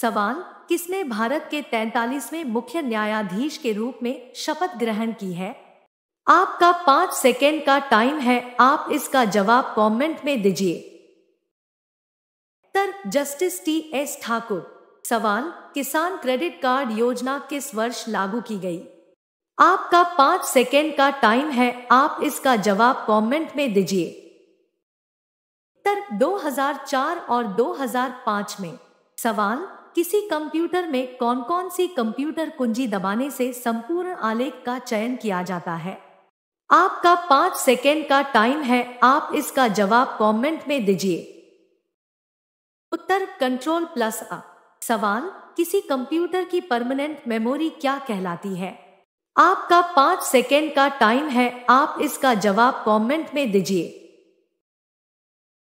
सवाल किसने भारत के 43वें मुख्य न्यायाधीश के रूप में शपथ ग्रहण की है आपका पांच सेकेंड का टाइम है आप इसका जवाब कमेंट में दीजिए उत्तर जस्टिस टी एस ठाकुर सवाल किसान क्रेडिट कार्ड योजना किस वर्ष लागू की गई आपका पांच सेकेंड का टाइम है आप इसका जवाब कमेंट में दीजिए उत्तर 2004 और 2005 में सवाल किसी कंप्यूटर में कौन कौन सी कंप्यूटर कुंजी दबाने से संपूर्ण आलेख का चयन किया जाता है आपका पांच सेकेंड का टाइम है आप इसका जवाब कमेंट में दीजिए उत्तर कंट्रोल प्लस अ सवाल किसी कंप्यूटर की परमानेंट मेमोरी क्या कहलाती है आपका पांच सेकेंड का टाइम है आप इसका जवाब कमेंट में दीजिए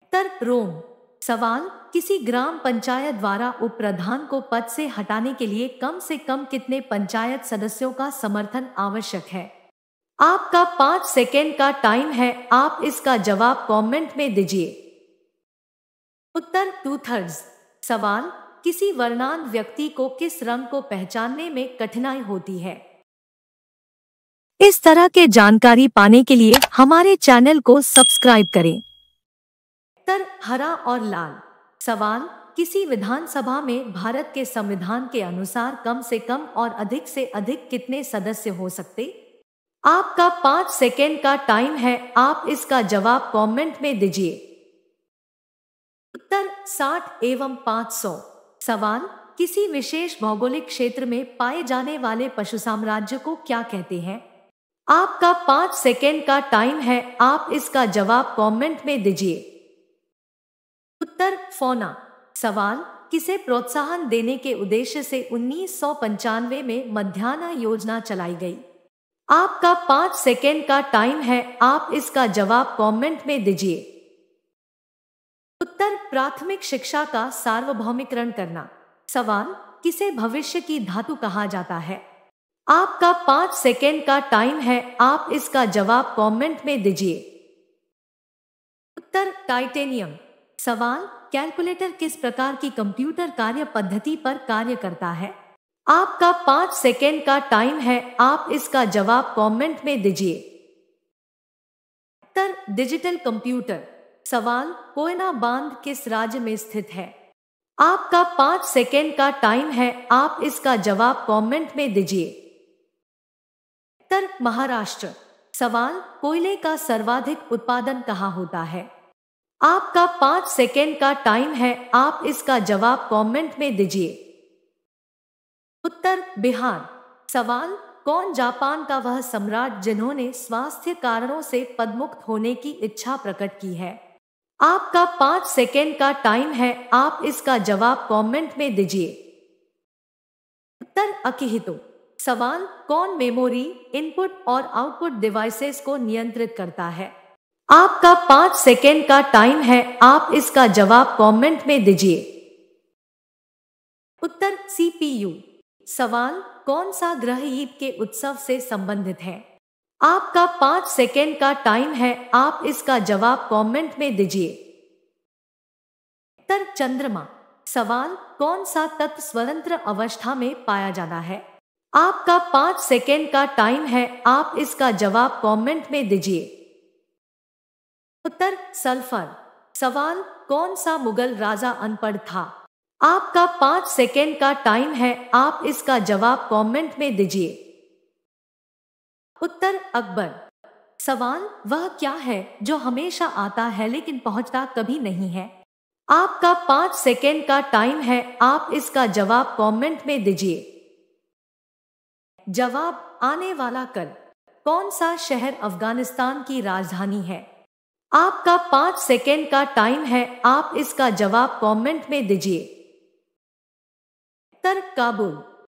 उत्तर रोम सवाल किसी ग्राम पंचायत द्वारा उप प्रधान को पद से हटाने के लिए कम से कम कितने पंचायत सदस्यों का समर्थन आवश्यक है आपका पांच सेकेंड का टाइम है आप इसका जवाब कमेंट में दीजिए उत्तर टू थर्ड सवाल किसी वर्णान व्यक्ति को किस रंग को पहचानने में कठिनाई होती है इस तरह के जानकारी पाने के लिए हमारे चैनल को सब्सक्राइब करें हरा और लाल सवाल किसी विधानसभा में भारत के संविधान के अनुसार कम से कम और अधिक से अधिक कितने सदस्य हो सकते आपका पांच सेकेंड का टाइम है आप इसका जवाब कमेंट में दीजिए उत्तर साठ एवं पांच सौ सवाल किसी विशेष भौगोलिक क्षेत्र में पाए जाने वाले पशु साम्राज्य को क्या कहते हैं आपका पांच सेकेंड का टाइम है आप इसका जवाब कमेंट में दीजिए उत्तर फोना सवाल किसे प्रोत्साहन देने के उद्देश्य से उन्नीस में मध्यान्ह योजना चलाई गई आपका पांच सेकेंड का टाइम है आप इसका जवाब कमेंट में दीजिए उत्तर प्राथमिक शिक्षा का सार्वभौमिकरण करना सवाल किसे भविष्य की धातु कहा जाता है आपका पांच सेकेंड का टाइम है आप इसका जवाब कमेंट में दीजिए उत्तर टाइटेनियम सवाल कैलकुलेटर किस प्रकार की कंप्यूटर कार्य पद्धति पर कार्य करता है आपका पांच सेकेंड का टाइम है आप इसका जवाब कमेंट में दीजिए उत्तर डिजिटल कंप्यूटर सवाल कोयना बांध किस राज्य में स्थित है आपका पांच सेकेंड का टाइम है आप इसका जवाब कमेंट में दीजिए उत्तर महाराष्ट्र सवाल कोयले का सर्वाधिक उत्पादन कहाँ होता है आपका पांच सेकेंड का टाइम है आप इसका जवाब कमेंट में दीजिए उत्तर बिहार सवाल कौन जापान का वह सम्राट जिन्होंने स्वास्थ्य कारणों से पदमुक्त होने की इच्छा प्रकट की है आपका पांच सेकेंड का टाइम है आप इसका जवाब कमेंट में दीजिए उत्तर अकिहितो सवाल कौन मेमोरी इनपुट और आउटपुट डिवाइसेस को नियंत्रित करता है आपका पांच सेकेंड का टाइम है आप इसका जवाब कमेंट में दीजिए उत्तर सीपीयू सवाल कौन सा ग्रह ईद के उत्सव से संबंधित है आपका पांच सेकेंड का टाइम है आप इसका जवाब कमेंट में दीजिए उत्तर चंद्रमा सवाल कौन सा तत्व स्वतंत्र अवस्था में पाया जाता है आपका पांच सेकेंड का टाइम है आप इसका जवाब कमेंट में दीजिए उत्तर सल्फर सवाल कौन सा मुगल राजा अनपढ़ था आपका पांच सेकेंड का टाइम है आप इसका जवाब कमेंट में दीजिए उत्तर अकबर सवाल वह क्या है जो हमेशा आता है लेकिन पहुंचता कभी नहीं है आपका पांच सेकेंड का टाइम है आप इसका जवाब कमेंट में दीजिए जवाब आने वाला कल कौन सा शहर अफगानिस्तान की राजधानी है आपका पांच सेकेंड का टाइम है आप इसका जवाब कमेंट में दीजिए तर्क काबुल